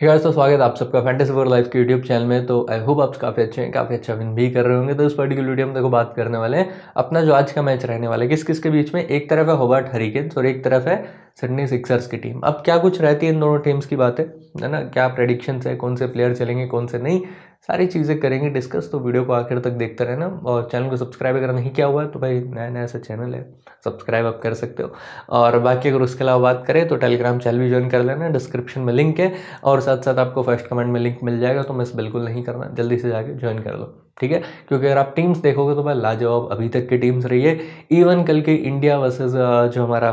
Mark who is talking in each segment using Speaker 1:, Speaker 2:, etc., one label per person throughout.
Speaker 1: hey guys तो स्वागत है आप सबका फैंटेसी फॉर लाइफ के यूट्यूब चैनल में तो आई होप आप काफ़ी अच्छे हैं काफ़ी अच्छा विन भी कर रहे होंगे तो इस पर्टिकुलर वीडियो में देखो बात करने वाले हैं अपना जो आज का मैच रहने वाला है किस किस के बीच में एक तरफ है होबार्ट हरिकेन्स और एक तरफ है सिडनी सिक्सर्स की टीम अब क्या कुछ रहती है इन दोनों टीम्स की बातें है ना क्या प्रडिक्शंस है कौन से प्लेयर चलेंगे कौन से नहीं सारी चीज़ें करेंगे डिस्कस तो वीडियो को आखिर तक देखते रहना और चैनल को सब्सक्राइब अगर नहीं किया हुआ है तो भाई नया नया सा चैनल है सब्सक्राइब आप कर सकते हो और बाकी अगर उसके अलावा बात करें तो टेलीग्राम चैनल भी ज्वाइन कर लेना डिस्क्रिप्शन में लिंक है और साथ साथ आपको फर्स्ट कमेंट में लिंक मिल जाएगा तो मिस बिल्कुल नहीं करना जल्दी से जाके ज्वाइन कर लो ठीक है क्योंकि अगर आप टीम्स देखोगे तो भाई लाजवाब अभी तक की टीम्स रही है इवन कल के इंडिया वर्सेज जो हमारा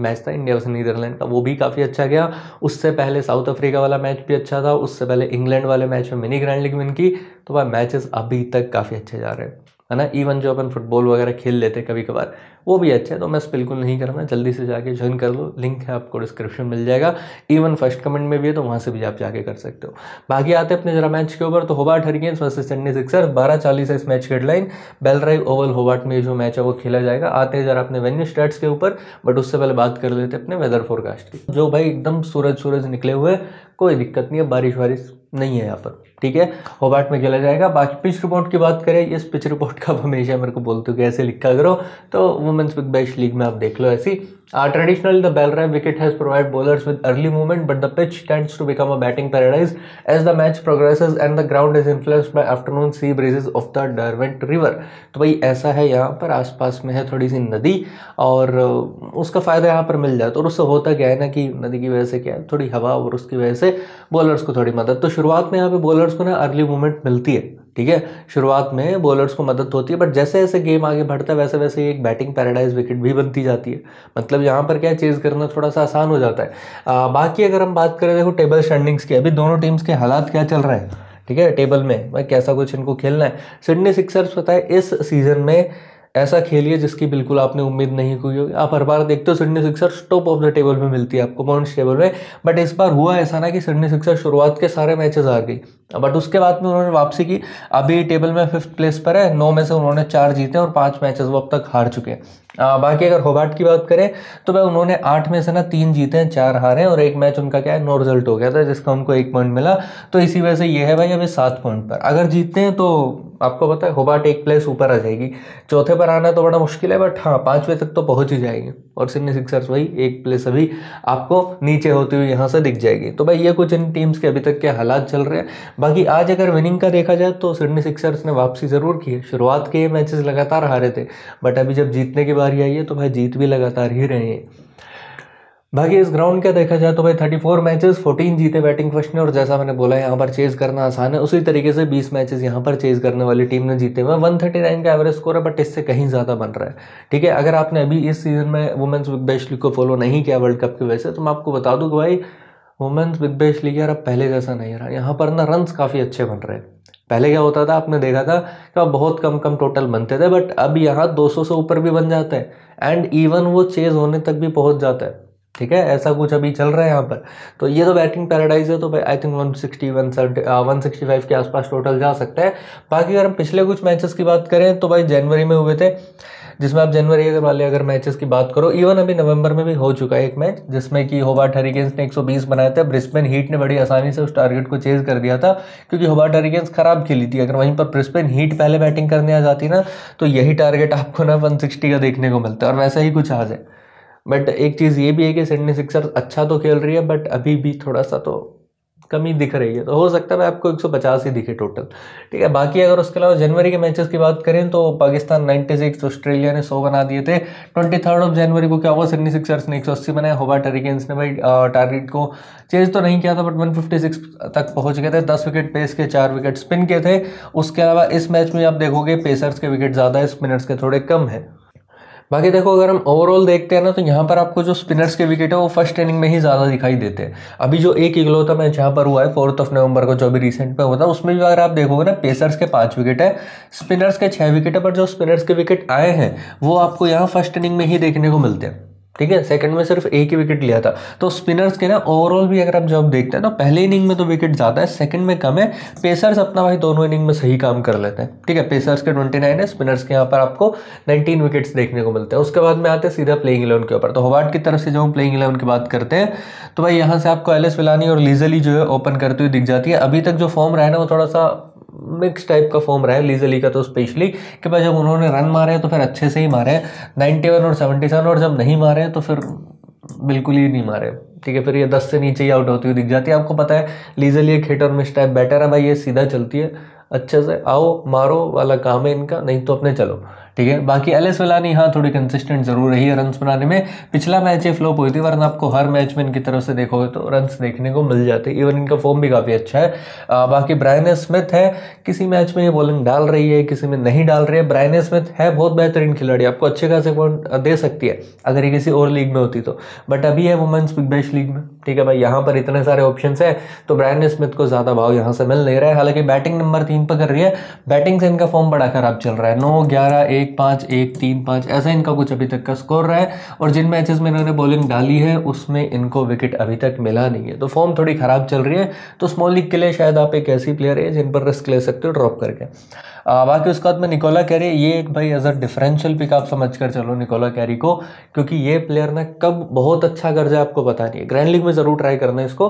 Speaker 1: मैच था इंडिया वर्सेज नीदरलैंड का वो भी काफ़ी अच्छा गया उससे पहले साउथ अफ्रीका वाला मैच भी अच्छा था उससे पहले इंग्लैंड वाले मैच में मिनी ग्रैंड लीग विन की तो भाई मैचेस अभी तक काफ़ी अच्छे जा रहे हैं है ना इवन जो अपन फुटबॉल वगैरह खेल लेते हैं कभी कभार वो भी अच्छा है तो मैं बिल्कुल नहीं करना जल्दी से जाके ज्वाइन कर लो लिंक है आपको डिस्क्रिप्शन मिल जाएगा इवन फर्स्ट कमेंट में भी है तो वहाँ से भी आप जाके कर सकते हो बाकी आते अपने जरा मैच के ऊपर तो Hobart Hurricanes versus Chennai sixer बारह चालीस है इस मैच की हेडलाइन बेलराइव ओवल होबार्ट में जो मैच है वो खेला जाएगा आते हैं जरा अपने वेन्यू स्टेट्स के ऊपर बट उससे पहले बात कर लेते हैं अपने वेदर फोरकास्ट की जो भाई एकदम सूरज सूरज निकले हुए कोई दिक्कत नहीं है बारिश वारिश नहीं है यहाँ पर ठीक है होबार्ट में खेला जाएगा बाकी पिच रिपोर्ट की बात करें ये पिच रिपोर्ट का हमेशा मेरे को बोलते हो कि ऐसे लिखा करो तो वुमेंस विद बैश लीग में आप देख लो ऐसी traditional the ram wicket has provide bowlers with early movement but the pitch tends to become a batting paradise as the match progress and the ground is influenced by afternoon sea breezes off the Derwent river तो भाई ऐसा है यहाँ पर आसपास में है थोड़ी सी नदी और उसका फ़ायदा यहाँ पर मिल जाता है और उससे होता क्या है ना कि नदी की वजह से क्या है थोड़ी हवा और उसकी वजह से बॉलर्स को थोड़ी मदद तो शुरुआत में यहाँ पे बॉलर्स को ना अर्ली मूवमेंट मिलती है ठीक है शुरुआत में बॉलर्स को मदद तो होती है बट जैसे जैसे गेम आगे बढ़ता है वैसे वैसे एक बैटिंग पैराडाइज विकेट भी बनती जाती है मतलब यहाँ पर क्या चेज़ करना थोड़ा सा आसान हो जाता है आ, बाकी अगर हम बात करें देखो टेबल स्टैंडिंग्स की अभी दोनों टीम्स के हालात क्या चल रहे हैं ठीक है टेबल में भाई कैसा कुछ इनको खेलना है सिडनी सिक्सर्स पता है इस सीज़न में ऐसा खेलिए जिसकी बिल्कुल आपने उम्मीद नहीं की होगी आप हर बार देखते हो Sydney Sixers top of the table में मिलती है आपको पॉइंट्स टेबल में बट इस बार हुआ ऐसा ना कि सिडनी सिक्सर्स शुरुआत के सारे मैचेस हार गई बट उसके बाद में उन्होंने वापसी की अभी टेबल में फिफ्थ प्लेस पर है नौ में से उन्होंने चार जीते और पाँच मैचेस वो अब तक हार चुके हैं आ, बाकी अगर होबार्ट की बात करें तो भाई उन्होंने आठ में से ना तीन जीते हैं चार हारे हैं और एक मैच उनका क्या है नो रिजल्ट हो गया था जिसका उनको एक पॉइंट मिला तो इसी वजह से ये है भाई अभी सात पॉइंट पर अगर जीतते हैं तो आपको पता है होबार्ट एक प्लेस ऊपर आ जाएगी चौथे पर आना तो बड़ा मुश्किल है बट हाँ पाँचवें तक तो पहुँच ही जाएंगे और सिडनी सिक्सर्स वही एक प्लेस अभी आपको नीचे होती हुई यहाँ से दिख जाएगी तो भाई ये कुछ इन टीम्स के अभी तक के हालात चल रहे हैं बाकी आज अगर विनिंग का देखा जाए तो सिडनी सिक्सर्स ने वापसी ज़रूर की है शुरुआत के मैचेस लगातार हारे थे बट अभी जब जीतने के बाद बारी आई है तो भाई जीत भी लगातार ही रहे हैं बाकी इस ग्राउंड का देखा जाए तो भाई 34 मैचेस 14 जीते बैटिंग फर्स्ट ने और जैसा मैंने बोला यहाँ पर चेज करना आसान है उसी तरीके से 20 मैचेस यहाँ पर चेज करने वाली टीम ने जीते हुए नाइन का एवरेज स्कोर है बट इससे कहीं ज़्यादा बन रहा है ठीक है अगर आपने अभी इस सीज़न में वुमेंस बिग बैश लीग को फॉलो नहीं किया वर्ल्ड कप की वजह से तो मैं आपको बता दूँ कि भाई वुमेंस बिग बैश लीग यार अब पहले जैसा नहीं रहा यहाँ पर ना रन काफ़ी अच्छे बन रहे हैं पहले क्या होता था आपने देखा था कि बहुत कम कम टोटल बनते थे बट अब यहाँ 200 से ऊपर भी बन जाता है एंड इवन वो चेज़ होने तक भी पहुँच जाता है ठीक है ऐसा कुछ अभी चल रहा है यहाँ पर तो ये तो बैटिंग पैराडाइज है तो भाई आई थिंक 160 170 165 के आसपास टोटल जा सकता है बाकी अगर हम पिछले कुछ मैचेस की बात करें तो भाई जनवरी में हुए थे जिसमें आप जनवरी अगर वाले अगर मैचेस की बात करो इवन अभी नवंबर में भी हो चुका है एक मैच जिसमें कि होबार्ट हरिकेन्स ने 120 बनाया था ब्रिस्बेन हीट ने बड़ी आसानी से उस टारगेट को चेज कर दिया था क्योंकि होबार्ट हरिकेन्स खराब खेली थी अगर वहीं पर ब्रिस्बेन हीट पहले बैटिंग करने आ जाती ना तो यही टारगेट आपको ना वन का देखने को मिलता है और वैसा ही कुछ आज है बट एक चीज़ ये भी है कि सिडनी सिक्सर अच्छा तो खेल रही है बट अभी भी थोड़ा सा तो कमी दिख रही है तो हो सकता है आपको 150 ही दिखे टोटल ठीक है बाकी अगर उसके अलावा जनवरी के मैचेस की बात करें तो पाकिस्तान 96 ऑस्ट्रेलिया ने 100 बना दिए थे ट्वेंटी थर्ड ऑफ जनवरी को क्या हुआ सिडनी सिक्सर्स ने 180 बनाया होबा टेरिकेंस ने भाई टारगेट को चेंज तो नहीं किया था बट वन तक पहुंच गए थे दस विकेट पेस के चार विकेट स्पिन के थे उसके अलावा इस मैच में आप देखोगे पेसर्स के विकेट ज़्यादा है स्पिनर्स के थोड़े कम है बाकी देखो अगर हम ओवरऑल देखते हैं ना तो यहाँ पर आपको जो स्पिनर्स के विकेट है वो फर्स्ट इनिंग में ही ज़्यादा दिखाई देते हैं अभी जो एक इकलौता मैच यहाँ पर हुआ है फोर्थ ऑफ नवंबर को जो अभी रिसेंट में हुआ था उसमें भी अगर आप देखोगे ना पेसर्स के पाँच विकेट है स्पिनर्स के छः विकेट है पर जो स्पिनर्स के विकेट आए हैं वो आपको यहाँ फर्स्ट इनिंग में ही देखने को मिलते हैं ठीक है सेकंड में सिर्फ एक ही विकेट लिया था तो स्पिनर्स के ना ओवरऑल भी अगर आप जब देखते हैं तो पहले इनिंग में तो विकेट ज़्यादा है सेकंड में कम है पेसर्स अपना भाई दोनों इनिंग में सही काम कर लेते हैं ठीक है पेसर्स के 29 है स्पिनर्स के यहाँ पर आपको 19 विकेट्स देखने को मिलते हैं उसके बाद में आते हैं सीधा प्लेइंग इलेवन के ऊपर तो होवार्ड की तरफ से जो हम प्लेइंग इलेवन की बात करते हैं तो भाई यहाँ से आपको एल एस विलानी और लीजली जो है ओपन करती हुई दिख जाती है अभी तक जो फॉर्म रहा है ना वो थोड़ा सा मिक्स टाइप का फॉर्म रहा है लीज का तो स्पेशली कि भाई जब उन्होंने रन मारे हैं तो फिर अच्छे से ही मारे नाइन्टी वन और सेवेंटी सेवन और जब नहीं मारे तो फिर बिल्कुल ही नहीं मारे ठीक है फिर ये दस से नीचे ही आउट होती हुई दिख जाती है आपको पता है लीजली अली एक हिट और मिस टाइप बैटर है भाई ये सीधा चलती है अच्छे से आओ मारो वाला काम है इनका नहीं तो अपने चलो ठीक है बाकी एल एस वलानी हाँ थोड़ी कंसिस्टेंट जरूर रही है रन बनाने में पिछला मैच ये फ्लॉप हुई थी वरना आपको हर मैच में इनकी तरफ से देखोगे तो रन देखने को मिल जाते इवन इनका फॉर्म भी काफ़ी अच्छा है आ, बाकी ब्रायन स्मिथ है किसी मैच में ये बॉलिंग डाल रही है किसी में नहीं डाल रही है ब्रायन स्मिथ है बहुत बेहतरीन खिलाड़ी आपको अच्छे खासे पॉइंट दे सकती है अगर ये किसी और लीग में होती तो बट अभी है वुमेंस बिग बैश लीग में ठीक है भाई यहाँ पर इतने सारे ऑप्शन है तो ब्रायन स्मिथ को ज़्यादा भाव यहाँ से मिल नहीं रहा है हालांकि बैटिंग नंबर तीन पर कर रही है बैटिंग से इनका फॉर्म बड़ा खराब चल रहा है नौ ग्यारह एक पाँच एक तीन पाँच ऐसा इनका कुछ अभी तक का स्कोर रहा है और जिन मैचेस में इन्होंने बॉलिंग डाली है उसमें इनको विकेट अभी तक मिला नहीं है तो फॉर्म थोड़ी ख़राब चल रही है तो स्मॉल लीग के लिए शायद आप एक ऐसी प्लेयर है जिन पर रिस्क ले सकते हो ड्रॉप करके बाकी उसके बाद में निकोला कैरी ये एक भाई as a differential pick up समझ कर चलो निकोला कैरी को क्योंकि ये प्लेयर ना कब बहुत अच्छा कर जाए आपको पता नहीं है ग्रैंड लीग में ज़रूर ट्राई करना है इसको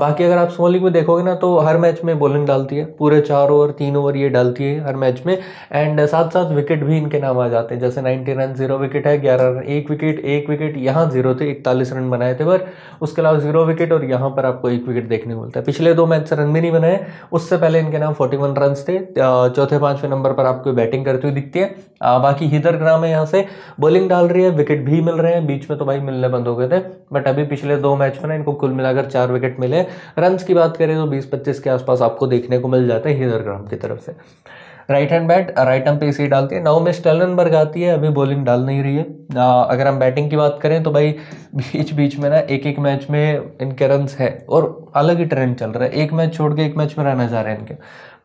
Speaker 1: बाकी अगर आप स्मॉल लीग में देखोगे ना तो हर मैच में बॉलिंग डालती है पूरे चार ओवर तीन ओवर ये डालती है हर मैच में एंड साथ साथ विकेट भी टीम के नाम आ जाते हैं जैसे नाइन्टी रन जीरो विकेट है ग्यारह रन एक विकेट एक विकेट यहाँ जीरो थे इकतालीस रन बनाए थे पर उसके अलावा जीरो विकेट और यहाँ पर आपको एक विकेट देखने को मिलता है पिछले दो मैच से रन भी नहीं बनाए उससे पहले इनके नाम फोर्टी वन रन थे चौथे पाँचवें नंबर पर आपको बैटिंग करती हुई दिखती है बाकी हिदर ग्राम है यहाँ से बॉलिंग डाल रही है विकेट भी मिल रहे हैं बीच में तो भाई मिलने बंद हो गए थे बट अभी पिछले दो मैच में ना इनको कुल मिलाकर चार विकेट मिले रन की बात करें तो बीस पच्चीस के आसपास आपको देखने को मिल जाता है हिदर ग्राम की तरफ से राइट हैंड बैट राइट हम पे इसी डालती है नाउ में स्टेलनबर्ग आती है अभी बॉलिंग डाल नहीं रही है आ, uh, अगर हम बैटिंग की बात करें तो भाई बीच बीच में ना एक एक मैच में इनके रन है और अलग ही ट्रेंड चल रहा है एक मैच छोड़ के एक मैच में रहना चाह रहे हैं इनके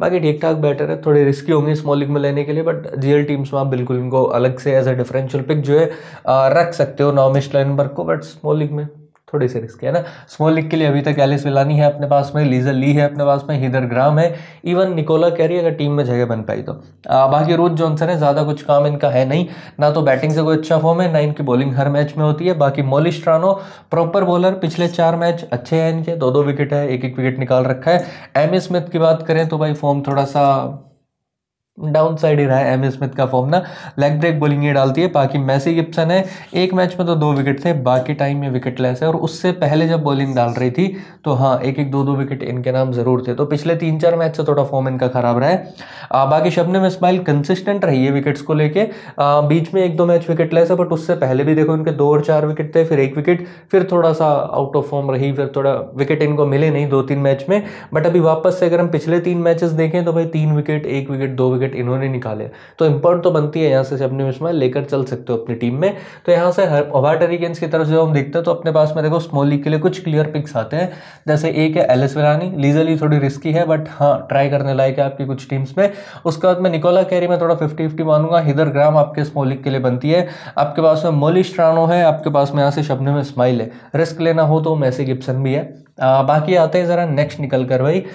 Speaker 1: बाकी ठीक ठाक बैटर है थोड़े रिस्की होंगे स्मॉल लीग में लेने के लिए बट जीएल टीम्स में आप बिल्कुल इनको अलग से एज अ डिफरेंशियल पिक जो है uh, रख सकते हो नाउ में स्टेलनबर्ग को बट स्मॉल लीग में थोड़ी सी रिस्क है ना स्मॉल लीग के लिए अभी तक एलिस विलानी है अपने पास में लीजर ली है अपने पास में हिदर ग्राम है इवन निकोला कैरी अगर टीम में जगह बन पाई तो आ, बाकी रूथ जॉनसन है ज़्यादा कुछ काम इनका है नहीं ना तो बैटिंग से कोई अच्छा फॉर्म है ना इनकी बॉलिंग हर मैच में होती है बाकी मोलिस्ट्रानो प्रॉपर बॉलर पिछले चार मैच अच्छे हैं इनके दो दो विकेट है एक एक विकेट निकाल रखा है एम स्मिथ की बात करें तो भाई फॉर्म थोड़ा सा डाउन साइड ही रहा है एम स्मिथ का फॉर्म ना लेग ब्रेक बोलिंग ही डालती है बाकी मैसी गिप्सन है एक मैच में तो दो विकेट थे बाकी टाइम में विकेट लेस है और उससे पहले जब बॉलिंग डाल रही थी तो हाँ एक एक दो दो विकेट इनके नाम ज़रूर थे तो पिछले तीन चार मैच से थोड़ा फॉर्म इनका ख़राब रहा है बाकी शबनम इसमाइल कंसिस्टेंट रही है विकेट्स को लेकर बीच में एक दो मैच विकेट लेस है बट उससे पहले भी देखो इनके दो और चार विकेट थे फिर एक विकेट फिर थोड़ा सा आउट ऑफ फॉर्म रही फिर थोड़ा विकेट इनको मिले नहीं दो तीन मैच में बट अभी वापस से अगर हम पिछले तीन मैचेस देखें तो भाई तीन विकेट एक विकेट दो विकेट विकेट इन्होंने निकाले तो इम्पोर्ट तो बनती है यहाँ से अपने उसमें लेकर चल सकते हो अपनी टीम में तो यहाँ से हवाट हरिकेन्स की तरफ जब हम देखते हैं तो अपने पास में देखो स्मॉल लीग के लिए कुछ क्लियर पिक्स आते हैं जैसे एक है एल एस विरानी लीजली थोड़ी रिस्की है बट हाँ ट्राई करने लायक है आपकी कुछ टीम्स में उसके बाद में निकोला कैरी में थोड़ा फिफ्टी फिफ्टी मानूंगा हिदर ग्राम आपके स्मॉल लीग के लिए बनती है आपके पास में मोली स्ट्रानो है आपके पास में यहाँ से शबनम में स्माइल है रिस्क लेना हो तो मैसे गिप्सन भी है आ, बाकी आते हैं ज़रा नेक्स्ट निकल कर भाई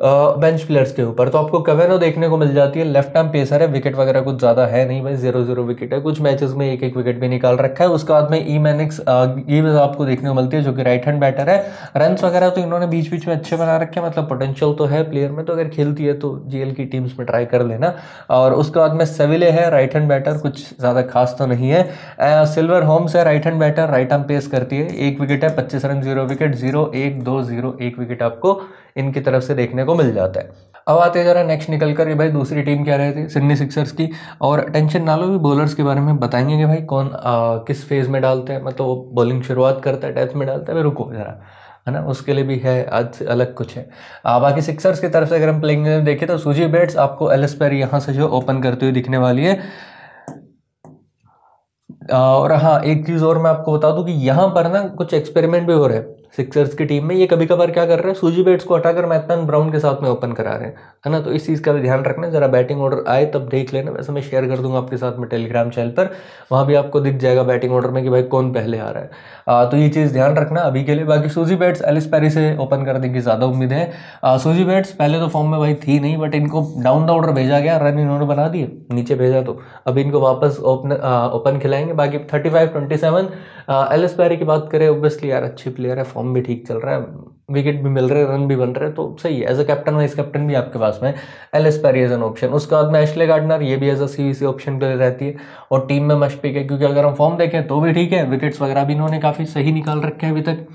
Speaker 1: बेंच प्लेयर्स के ऊपर तो आपको कवेनो देखने को मिल जाती है लेफ्ट आर्म पेसर है विकेट वगैरह कुछ ज़्यादा है नहीं भाई जीरो जीरो विकेट है कुछ मैचेस में एक एक विकेट भी निकाल रखा है उसके बाद में ई मैनिक्स भी आपको देखने को मिलती है जो कि राइट हैंड बैटर है रन वगैरह तो इन्होंने बीच बीच में अच्छे बना रखे हैं मतलब पोटेंशियल तो है प्लेयर में तो अगर खेलती है तो जी की टीम्स में ट्राई कर लेना और उसके बाद में सेविले है राइट हैंड बैटर कुछ ज़्यादा खास तो नहीं है सिल्वर होम्स है right hand batter right arm pace करती है एक विकेट है पच्चीस रन जीरो विकेट जीरो एक दो जीरो एक विकेट आपको इनकी तरफ से देखने को मिल जाता है अब आते हैं जरा नेक्स्ट निकल कर ये भाई दूसरी टीम क्या रहे थे सिडनी सिक्सर्स की और टेंशन ना लो भी बॉलर्स के बारे में बताएंगे कि भाई कौन आ, किस फेज़ में डालते हैं मतलब वो बॉलिंग शुरुआत करता है डेथ में डालता है भाई रुको जरा है ना उसके लिए भी है आज अलग कुछ है आ, बाकी सिक्सर्स की तरफ से अगर हम प्लेइंग देखें तो सूजी बेट्स आपको एल एस पैर यहाँ से जो ओपन करते हुए दिखने वाली है और हाँ एक चीज़ और मैं आपको बता दूं कि यहाँ पर ना कुछ एक्सपेरिमेंट भी हो रहे हैं सिक्सर्स की टीम में ये कभी कभार क्या कर रहे हैं सूजी बेट्स को हटाकर मैथन ब्राउन के साथ में ओपन करा रहे हैं है ना तो इस चीज़ का भी ध्यान रखना ज़रा बैटिंग ऑर्डर आए तब देख लेना वैसे मैं शेयर कर दूंगा आपके साथ में टेलीग्राम चैनल पर वहाँ भी आपको दिख जाएगा बैटिंग ऑर्डर में कि भाई कौन पहले आ रहा है आ, तो ये चीज़ ध्यान रखना अभी के लिए बाकी सूजी बैट्स एलिस पैरी से ओपन करने की ज़्यादा उम्मीद है सूजी बैट्स पहले तो फॉर्म में भाई थी नहीं बट इनको डाउन द ऑर्डर भेजा गया रन इन्होंने बना दिए नीचे भेजा तो अभी इनको वापस ओपन ओपन खिलाएंगे बाकी thirty five twenty seven L S Perry की बात करें ऑब्वियसली यार अच्छी प्लेयर है फॉर्म भी ठीक चल रहा है विकेट भी मिल रहे हैं रन भी बन रहे हैं तो सही है as a captain vice captain भी आपके पास में L S Perry as an option उसके बाद में एशले गार्डनर ये भी as a C C option के लिए रहती है और टीम में मशफिक है क्योंकि अगर हम फॉर्म देखें तो भी ठीक है विकेट्स वगैरह भी इन्होंने काफ़ी सही निकाल रखे हैं अभी तक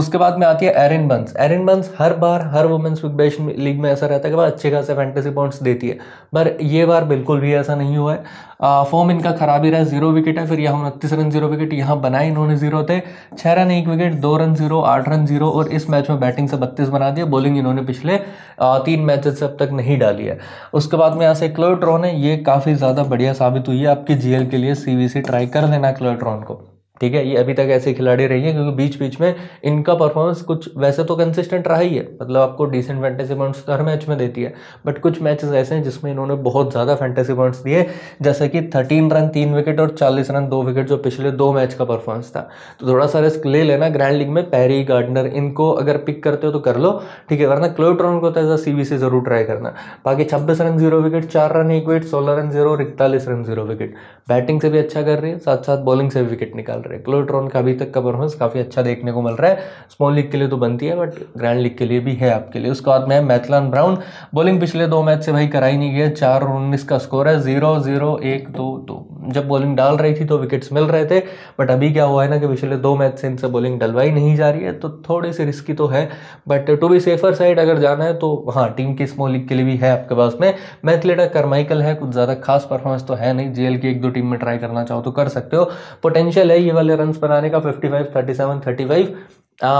Speaker 1: उसके बाद में आती है एरिन बंस एरिन बंस हर बार हर वुमेंस बिग बैश लीग में ऐसा रहता है कि वह अच्छे खासे फैंटेसी पॉइंट्स देती है पर ये बार बिल्कुल भी ऐसा नहीं हुआ है फॉर्म इनका खराब ही रहा जीरो विकेट है फिर यहाँ उनतीस रन जीरो विकेट यहाँ बनाए इन्होंने जीरो थे छः रन एक विकेट दो रन जीरो आठ रन जीरो और इस मैच में बैटिंग से बत्तीस बना दिया बॉलिंग इन्होंने पिछले तीन मैचेस से अब तक नहीं डाली है उसके बाद में यहाँ से क्लोट्रॉन है ये काफ़ी ज़्यादा बढ़िया साबित हुई है आपकी जीएल के लिए सी ट्राई कर लेना क्लोट्रॉन को ठीक है ये अभी तक ऐसे खिलाड़ी रही है क्योंकि बीच बीच में इनका परफॉर्मेंस कुछ वैसे तो कंसिस्टेंट रहा ही है मतलब आपको डिसेंट फैंटेसी पॉइंट्स हर मैच में देती है बट कुछ मैचेस ऐसे हैं जिसमें इन्होंने बहुत ज़्यादा फैंटेसी पॉइंट्स दिए जैसे कि थर्टीन रन तीन विकेट और चालीस रन दो विकेट जो पिछले दो मैच का परफॉर्मेंस था तो थोड़ा सा रिस्क ले लेना ग्रैंड लीग में पैरी गार्डनर इनको अगर पिक करते हो तो कर लो ठीक है वरना क्लोट्रॉन को तो ऐसा सी बी सी जरूर ट्राई करना बाकी छब्बीस रन जीरो विकेट चार रन एक विकेट सोलह रन जीरो और इकतालीस रन जीरो विकेट बैटिंग से भी अच्छा कर रही है साथ साथ बॉलिंग से भी विकेट निकाल रहे क्लोट्रॉन का अभी तक का परफॉर्मेंस काफ़ी अच्छा देखने को मिल रहा है स्मॉल लीग के लिए तो बनती है बट ग्रैंड लीग के लिए भी है आपके लिए उसके बाद में मैथलान ब्राउन बॉलिंग पिछले दो मैच से भाई कराई नहीं गया चार और उन्नीस का स्कोर है जीरो जीरो एक दो दो जब बॉलिंग डाल रही थी तो विकेट्स मिल रहे थे बट अभी क्या हुआ है ना कि पिछले दो मैच से इनसे बॉलिंग डलवाई नहीं जा रही है तो थोड़ी सी रिस्की तो है but to be safer side अगर जाना है तो हाँ टीम की स्मॉल लीग के लिए भी है आपके पास में मैथलेटा करमाइकल है कुछ ज़्यादा खास परफॉर्मेंस तो है नहीं जेल की एक दो टीम में ट्राई करना चाहो तो कर सकते हो पोटेंशियल है ये वाले रन बनाने का fifty five thirty seven thirty five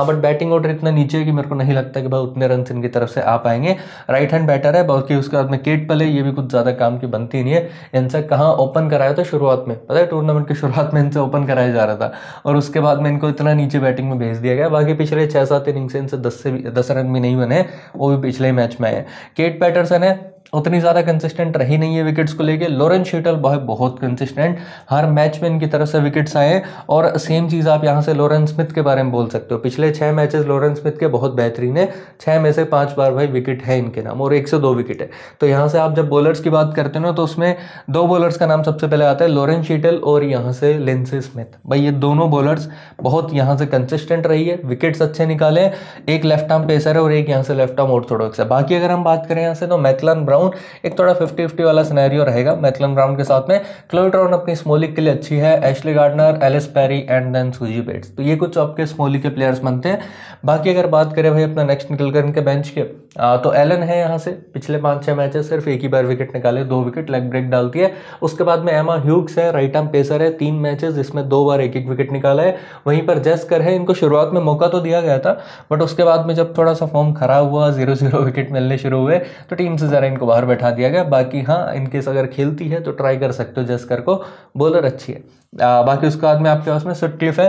Speaker 1: but batting order इतना नीचे है कि मेरे को नहीं लगता कि भाई उतने रन इनकी तरफ से आ पाएंगे राइट हैंड बैटर है बल्कि उसके बाद में केट पले ये भी कुछ ज़्यादा काम की बनती नहीं है इनसे कहाँ ओपन कराया था शुरुआत में पता है टूर्नामेंट की शुरुआत में इनसे ओपन कराया जा रहा था और उसके बाद में इनको इतना नीचे बैटिंग में भेज दिया गया बाकी पिछले छः सात इनिंग से इनसे दस से दस रन भी नहीं बने वो भी पिछले मैच में आए केट पैटरसन है उतनी ज़्यादा कंसिस्टेंट रही नहीं है विकेट्स को लेके लॉरेंस शीटल बॉय बहुत कंसिस्टेंट हर मैच में इनकी तरफ से विकेट्स आए और सेम चीज़ आप यहाँ से लॉरेंस स्मिथ के बारे में बोल सकते हो पिछले छः मैचेस लॉरेंस स्मिथ के बहुत बेहतरीन है छः में से पाँच बार भाई विकेट है इनके नाम और एक से दो विकेट है तो यहाँ से आप जब बॉलर्स की बात करते हो ना तो उसमें दो बॉलर्स का नाम सबसे पहले आता है लॉरेंस शीटल और यहाँ से लेंस स्मिथ भाई ये दोनों बॉलर्स बहुत यहाँ से कंसिस्टेंट रही है विकेट्स अच्छे निकाले एक लेफ्ट आर्म पेसर है और एक यहाँ से लेफ्ट आर्म ऑर्थोडॉक्स है बाकी अगर हम बात करें यहाँ से तो मैकलन ब्राउन ब्राउन एक थोड़ा फिफ्टी फिफ्टी वाला सिनेरियो रहेगा मैथलन ब्राउन के साथ में क्लोई ट्राउन अपनी स्मोलिक के लिए अच्छी है Ashleigh Gardner Ellyse Perry and then Suzie Bates तो ये कुछ आपके स्मोली के प्लेयर्स बनते हैं बाकी अगर बात करें भाई अपना नेक्स्ट निकल कर इनके बेंच के आ, तो एलन है यहाँ से पिछले पाँच छः मैचेस सिर्फ एक ही बार विकेट निकाले दो विकेट लेग ब्रेक डालती है उसके बाद में एमा ह्यूग्स है राइट आर्म पेसर है तीन मैचेस जिसमें दो बार एक एक विकेट निकाला है वहीं पर कर है इनको शुरुआत में मौका तो दिया गया था बट उसके बाद में जब थोड़ा सा फॉर्म खराब हुआ जीरो जीरो विकेट मिलने शुरू हुए तो टीम से ज़रा इनको बाहर बैठा दिया गया बाकी हाँ इनकेस अगर खेलती है तो ट्राई कर सकते हो जस्कर को बॉलर अच्छी है आ, बाकी उसके बाद में आपके पास में सुटक्लिफ है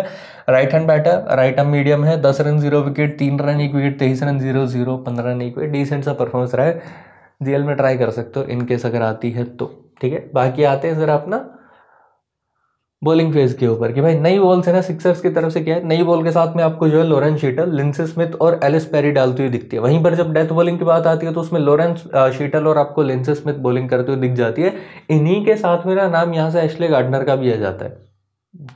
Speaker 1: right hand batter right arm medium है दस रन जीरो विकेट तीन रन एक विकेट तेईस रन जीरो जीरो पंद्रह रन एक विकेट डिसेंट सा परफॉर्मेंस रहा है जीएल में ट्राई कर सकते हो इनकेस अगर आती है तो ठीक है बाकी आते हैं ज़रा अपना बॉलिंग फेज के ऊपर कि भाई नई बॉल से ना सिक्सर्स की तरफ से क्या है नई बॉल के साथ में आपको जो है लॉरेंस शीटल लिंस स्मिथ और एलिस पेरी डालती हुई दिखती है वहीं पर जब डेथ बॉलिंग की बात आती है तो उसमें लॉरेंस शीटल और आपको लिंस स्मिथ बॉलिंग करते हुए दिख जाती है इन्हीं के साथ मेरा नाम यहाँ से एशले गार्डनर का भी आ जाता है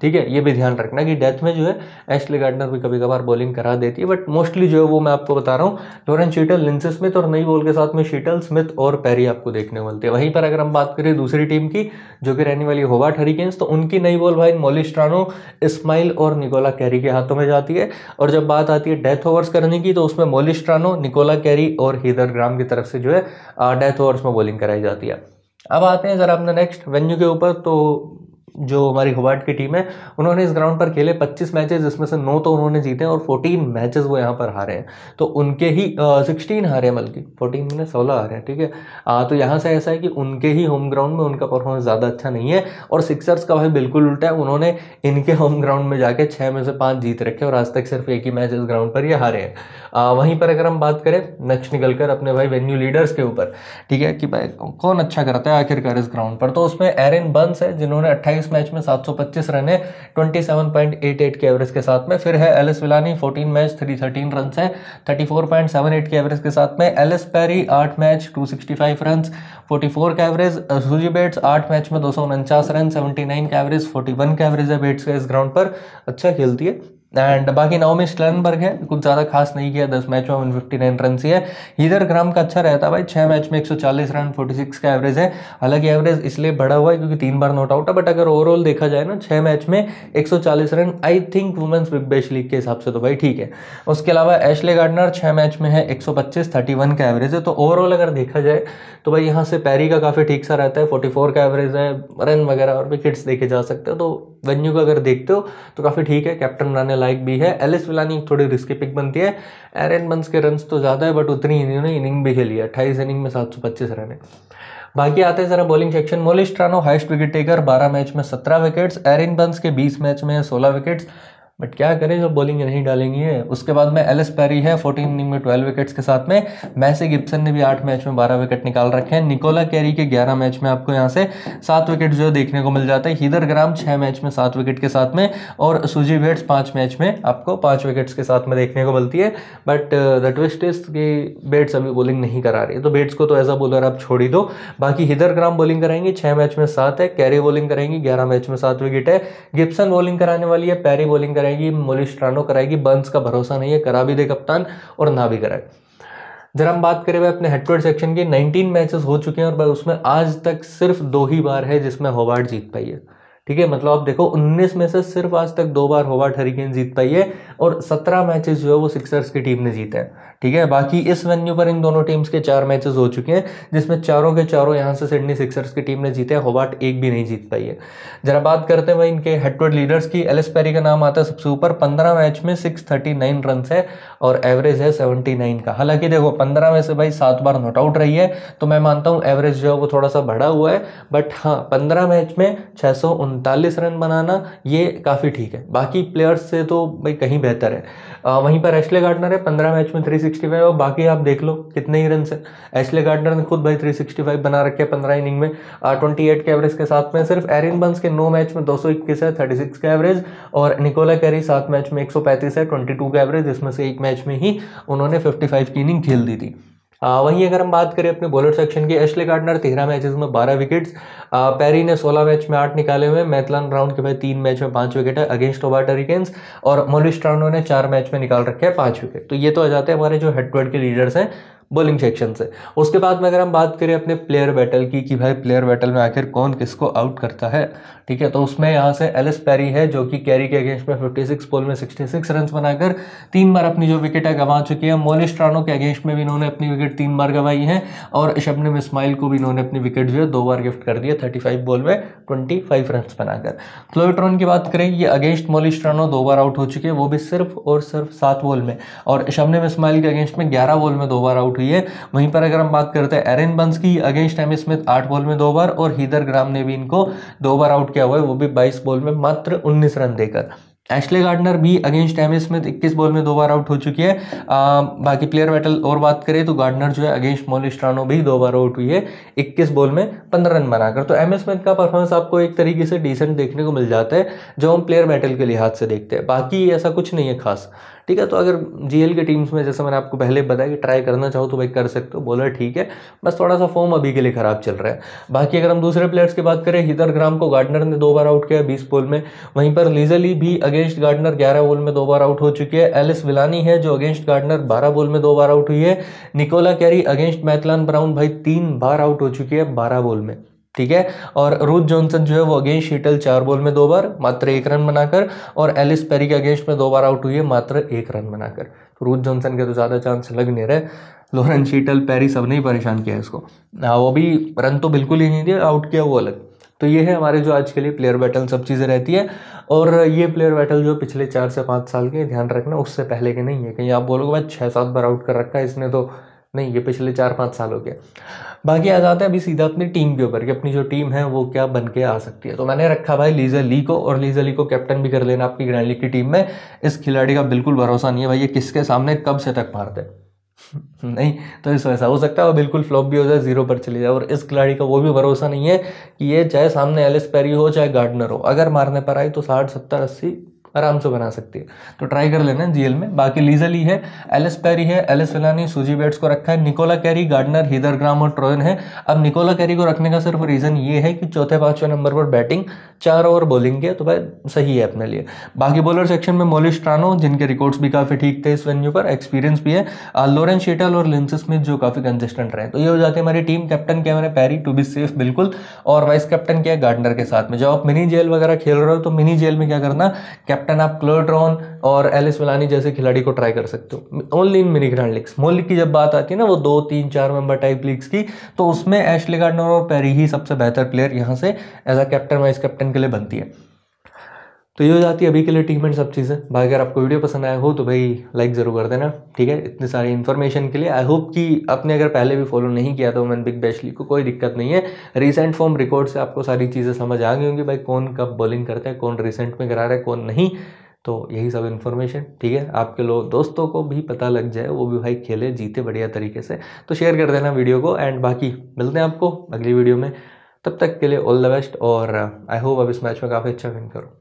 Speaker 1: ठीक है ये भी ध्यान रखना कि डेथ में जो है एशले गार्डनर भी कभी कभार बॉलिंग करा देती है बट मोस्टली जो है वो मैं आपको बता रहा हूँ लॉरेंस शीटल लिंस स्मिथ और नई बॉल के साथ में शीटल स्मिथ और पैरी आपको देखने मिलते हैं वहीं पर अगर हम बात करें दूसरी टीम की जो कि रहने वाली होबार्ट हरिकेन्स तो उनकी नई बॉल भाई मोलिस्ट्रानो इस्माइल और निकोला कैरी के हाथों में जाती है और जब बात आती है डेथ ओवर्स करने की तो उसमें मोलिस्ट्रानो निकोला कैरी और हीदर ग्राम की तरफ से जो है डेथ ओवर्स में बॉलिंग कराई जाती है अब आते हैं ज़रा अपने नेक्स्ट वेन्यू के ऊपर तो जो हमारी हुबार्ट की टीम है उन्होंने इस ग्राउंड पर खेले 25 मैचेस जिसमें से नौ तो उन्होंने जीते हैं और 14 मैचेस वो यहाँ पर हारे हैं तो उनके ही सिक्सटीन हारे हैं बल्कि फोर्टीन में सोलह हारे हैं ठीक है आ, तो यहाँ से ऐसा है कि उनके ही होम ग्राउंड में उनका परफॉर्मेंस ज़्यादा अच्छा नहीं है और सिक्सर्स का भाई बिल्कुल उल्टा है उन्होंने इनके होम ग्राउंड में जाके छः में से पाँच जीत रखे और आज तक सिर्फ एक ही मैच इस ग्राउंड पर ये हारे हैं वहीं पर अगर हम बात करें नक्श निकल कर अपने भाई वेन्यू लीडर्स के ऊपर ठीक है कि भाई कौन अच्छा करता है आखिरकार इस ग्राउंड पर तो उसमें एरन बंस है जिन्होंने अट्ठाईस बाईस मैच में 725 रन है 27.88 के एवरेज के साथ में फिर है एलिस विलानी 14 मैच 313 रन है 34.78 के एवरेज के साथ में एलिस पैरी 8 मैच 265 रन 44 का एवरेज सुजी बेट्स 8 मैच में दो रन 79 के एवरेज 41 का एवरेज है बेट्स का इस ग्राउंड पर अच्छा खेलती है एंड बाकी नाओमी स्टैनबर्ग है कुछ ज़्यादा खास नहीं किया दस मैच में वन फिफ्टी नाइन रन ही है इधर ग्राम का अच्छा रहता है भाई छः मैच में एक सौ चालीस रन फोर्टी सिक्स का एवरेज है हालांकि एवरेज इसलिए बढ़ा हुआ है क्योंकि तीन बार नोट आउट है बट अगर ओवरऑल देखा जाए ना छः मैच में एक सौ चालीस run I think women's big league के हिसाब से तो भाई ठीक है उसके अलावा एशले गार्डनर छः मैच में है एक सौ पच्चीस थर्टी वन का एवरेज है तो ओवरऑल अगर देखा जाए तो भाई यहाँ से पैरी का काफ़ी ठीक सा रहता है फोर्टी फोर का एवरेज है रन वगैरह और विकेट्स देखे जा सकते हैं तो वेन्यू का अगर देखते हो तो काफ़ी ठीक है कैप्टन राने लायक भी है एलिस विलानी थोड़ी रिस्की पिक बनती है एरन बंस के रन तो ज़्यादा है बट उतनी इन्होंने इनिंग भी खेली है अट्ठाईस इनिंग में सात सौ पच्चीस रन है बाकी आते हैं जरा बॉलिंग सेक्शन मोलिस्ट्रानो हाइस्ट विकेट टेकर 12 मैच में 17 विकेट्स एरिन बंस के 20 मैच में 16 विकेट्स बट क्या करें जब बॉलिंग नहीं है उसके बाद में एलिस पैरी है फोर्टीन इनिंग में ट्वेल्व विकेट्स के साथ में मैसे गिब्सन ने भी आठ मैच में बारह विकेट निकाल रखे हैं निकोला कैरी के ग्यारह मैच में आपको यहाँ से सात विकेट जो देखने को मिल जाता है हीदर ग्राम छः मैच में सात विकेट के साथ में और सुजी बेट्स पाँच मैच में आपको पाँच विकेट्स के साथ में देखने को मिलती है बट द ट्विस्ट इज कि बेट्स अभी बॉलिंग नहीं करा रही तो बेट्स को तो एज अ बोलर आप छोड़ ही दो बाकी हीदर ग्राम बॉलिंग कराएंगे छः मैच में सात है कैरी बॉलिंग करेंगी ग्यारह मैच में सात विकेट है गिप्सन बॉलिंग कराने वाली है पैरी बॉलिंग कराएंगे कराएगी मोलिस्ट्रानो कराएगी बंस का भरोसा नहीं है करा भी दे कप्तान और ना भी कराए जरा हम बात करें भाई अपने हेडवर्ड सेक्शन के 19 मैचेस हो चुके हैं और भाई उसमें आज तक सिर्फ दो ही बार है जिसमें होवार्ड जीत पाई है ठीक है मतलब आप देखो 19 में से सिर्फ आज तक दो बार होवार्ड हरिकेन जीत पाई है और 17 मैचेस जो है वो सिक्सर्स की टीम ने जीते हैं ठीक है बाकी इस वेन्यू पर इन दोनों टीम्स के चार मैचेस हो चुके हैं जिसमें चारों के चारों यहाँ से सिडनी सिक्सर्स की टीम ने जीते हैं होबार्ट एक भी नहीं जीत पाई है जरा बात करते हैं भाई इनके हेडवर्ड लीडर्स की एलिस पेरी का नाम आता है सबसे ऊपर पंद्रह मैच में सिक्स थर्टी नाइन रन है और एवरेज है सेवेंटी नाइन का हालांकि देखो पंद्रह में से भाई सात बार नॉट आउट रही है तो मैं मानता हूँ एवरेज जो है वो थोड़ा सा बढ़ा हुआ है बट हाँ पंद्रह मैच में छः सौ उनतालीस रन बनाना ये काफ़ी ठीक है बाकी प्लेयर्स से तो भाई कहीं बेहतर है आ, वहीं पर एशले गार्डनर है पंद्रह मैच में थ्री सिक्सटी फाइव और बाकी आप देख लो कितने ही रन है एशले गार्डनर ने खुद भाई थ्री सिक्सटी फाइव बना रखे हैं पंद्रह इनिंग में ट्वेंटी एट के एवरेज के साथ में सिर्फ एरिन बंस के नौ मैच में दो सौ इक्कीस है थर्टी सिक्स का एवरेज और निकोला कैरी सात मैच में एक सौ पैंतीस है ट्वेंटी टू का एवरेज इसमें से एक मैच में ही उन्होंने फिफ्टी फाइव की इनिंग खेल दी थी वहीं अगर हम बात करें अपने बॉलर सेक्शन की एशले गार्डनर तेरह मैचेस में बारह विकेट्स पैरी ने सोलह मैच में आठ निकाले हुए मैथलन राउंड के बाद तीन मैच में पांच विकेट है अगेंस्ट ओबाटा रिकेंस और मोलिस्ट्रानो ने चार मैच में निकाल रखे हैं पांच विकेट तो ये तो आ जाते हैं हमारे जो हेडवर्ड के लीडर्स हैं बॉलिंग सेक्शन से उसके बाद में अगर हम बात करें अपने प्लेयर बैटल की कि भाई प्लेयर बैटल में आखिर कौन किसको आउट करता है ठीक है तो उसमें यहाँ से एलिस पैरी है जो कि कैरी के अगेंस्ट में 56 बॉल में 66 रन बनाकर तीन बार अपनी जो विकेट है गंवा चुकी है मोलिस ट्रानो के अगेंस्ट में भी इन्होंने अपनी विकेट तीन बार गंवाई है और शबनम इसमाइल को भी इन्होंने अपनी विकेट जो है दो बार गिफ्ट कर दिया थर्टी बॉल में ट्वेंटी रन बनाकर क्लोएट्रॉन की बात करें ये अगेंस्ट मोलिस ट्रानो दो बार आउट हो चुके हैं वो भी सिर्फ और सिर्फ सात बॉल में और शबनम इसमाइल के अगेंस्ट में ग्यारह बॉल में दो बार आउट उठी है वहीं पर अगर हम बात करते हैं एरन बंस की अगेंस्ट एम स्मिथ आठ बॉल में दो बार और हीदर ग्राम ने भी इनको दो बार आउट किया हुआ है वो भी बाईस बॉल में मात्र उन्नीस रन देकर एशले गार्डनर भी अगेंस्ट एम स्मिथ इक्कीस बॉल में दो बार आउट हो चुकी है आ, बाकी प्लेयर बैटल और बात करें तो गार्डनर जो है अगेंस्ट मोलिस्ट्रानो भी दो बार आउट हुई है इक्कीस बॉल में पंद्रह रन बनाकर तो एम स्मिथ का परफॉर्मेंस आपको एक तरीके से डिसेंट देखने को मिल जाता है जो हम प्लेयर बैटल के लिहाज से देखते हैं बाकी ऐसा कुछ नहीं है खास ठीक है तो अगर जी के टीम्स में जैसे मैंने आपको पहले बताया कि ट्राई करना चाहो तो भाई कर सकते हो बॉलर ठीक है बस थोड़ा सा फॉर्म अभी के लिए ख़राब चल रहा है बाकी अगर हम दूसरे प्लेयर्स की बात करें हिदर ग्राम को गार्डनर ने दो बार आउट किया बीस बॉल में वहीं पर लीजली भी अगेंस्ट अगेंस्ट गार्डनर ग्यारह बोल में दो बार आउट हो चुकी है एलिस विलानी है जो अगेंस्ट गार्डनर बारह बोल में दो बार आउट हुई है निकोला कैरी अगेंस्ट मैथलान ब्राउन भाई तीन बार आउट हो चुकी है बारह बोल में ठीक है और रूथ जॉनसन जो है वो अगेंस्ट शीटल चार बोल में दो बार मात्र एक रन बनाकर और एलिस पेरी के अगेंस्ट में दो बार आउट हुई है मात्र एक रन बनाकर तो रूथ जॉनसन के तो ज़्यादा चांस लग नहीं रहे लोरन शीटल पेरी सब नहीं परेशान किया इसको हाँ, वो भी रन तो बिल्कुल ही नहीं दिया आउट किया वो अलग तो ये है हमारे जो आज के लिए प्लेयर बैटल सब चीज़ें रहती है और ये प्लेयर बैटल जो पिछले चार से पाँच साल के ध्यान रखना उससे पहले के नहीं है कहीं आप बोलोगे मैं छः सात बार आउट कर रखा है इसने तो नहीं ये पिछले चार पाँच साल हो गए बाकी आ जाते हैं अभी सीधा अपनी टीम के ऊपर कि अपनी जो टीम है वो क्या बन के आ सकती है तो मैंने रखा भाई लीजर ली को और लीजर ली को कैप्टन भी कर लेना आपकी ग्रैंड लीग की टीम में इस खिलाड़ी का बिल्कुल भरोसा नहीं है भाई ये किसके सामने कब से तक मारते हैं नहीं तो इस वैसा हो सकता है और बिल्कुल फ्लॉप भी हो जाए जीरो पर चली जाए और इस खिलाड़ी का वो भी भरोसा नहीं है कि ये चाहे सामने एलिस पेरी हो चाहे गार्डनर हो अगर मारने पर आई तो साठ सत्तर अस्सी आराम से बना सकती है तो ट्राई कर लेना जीएल में बाकी लीजा ली है एलिस पैरी है एलिस फिलानी सूजी बेट्स को रखा है Nicola Carey Gardner Heather Graham और ट्रोयन है अब निकोला कैरी को रखने का सिर्फ रीज़न ये है कि चौथे पाँचवें नंबर पर बैटिंग चार ओवर बॉलिंग के तो भाई सही है अपने लिए बाकी बॉलर सेक्शन में मोलिश ट्रानो जिनके रिकॉर्ड्स भी काफ़ी ठीक थे इस वेन्यू पर एक्सपीरियंस भी है लोरेंस शेटल और लिंस स्मिथ जो काफ़ी कंसिस्टेंट रहे तो ये हो जाते हैं हमारी टीम कैप्टन के हमारे पैरी टू बी सेफ बिल्कुल और वाइस कैप्टन क्या है गार्डनर के साथ में जब आप मिनी जेल वगैरह खेल रहे हो तो मिनी जेल में क्या करना कैप्टन कैप्टन आप क्लोड्रॉन और एलिस मिलानी जैसे खिलाड़ी को ट्राई कर सकते हो only in mini grand leagues मोल की जब बात आती है ना वो दो तीन चार मेंबर टाइप लीग्स की तो उसमें एशले गार्डनर और पेरी ही सबसे बेहतर प्लेयर यहाँ से as a captain vice captain के लिए बनती है तो ये हो जाती है अभी के लिए टीम एंड सब चीज़ें बाकी अगर आपको वीडियो पसंद आया हो तो भाई लाइक ज़रूर कर देना ठीक है इतनी सारी इन्फॉर्मेशन के लिए आई होप कि आपने अगर पहले भी फॉलो नहीं किया तो वुमेन बिग बैशली को कोई दिक्कत नहीं है रिसेंट फॉर्म रिकॉर्ड से आपको सारी चीज़ें समझ आ गई होंगी भाई कौन कब बॉलिंग करता है कौन रिसेंट में करा रहा है कौन नहीं तो यही सब इन्फॉर्मेशन ठीक है आपके लोग दोस्तों को भी पता लग जाए वो भी भाई खेले जीते बढ़िया तरीके से तो शेयर कर देना वीडियो को एंड बाकी मिलते हैं आपको अगली वीडियो में तब तक के लिए ऑल द बेस्ट और आई होप अब इस मैच में काफ़ी अच्छा विन करो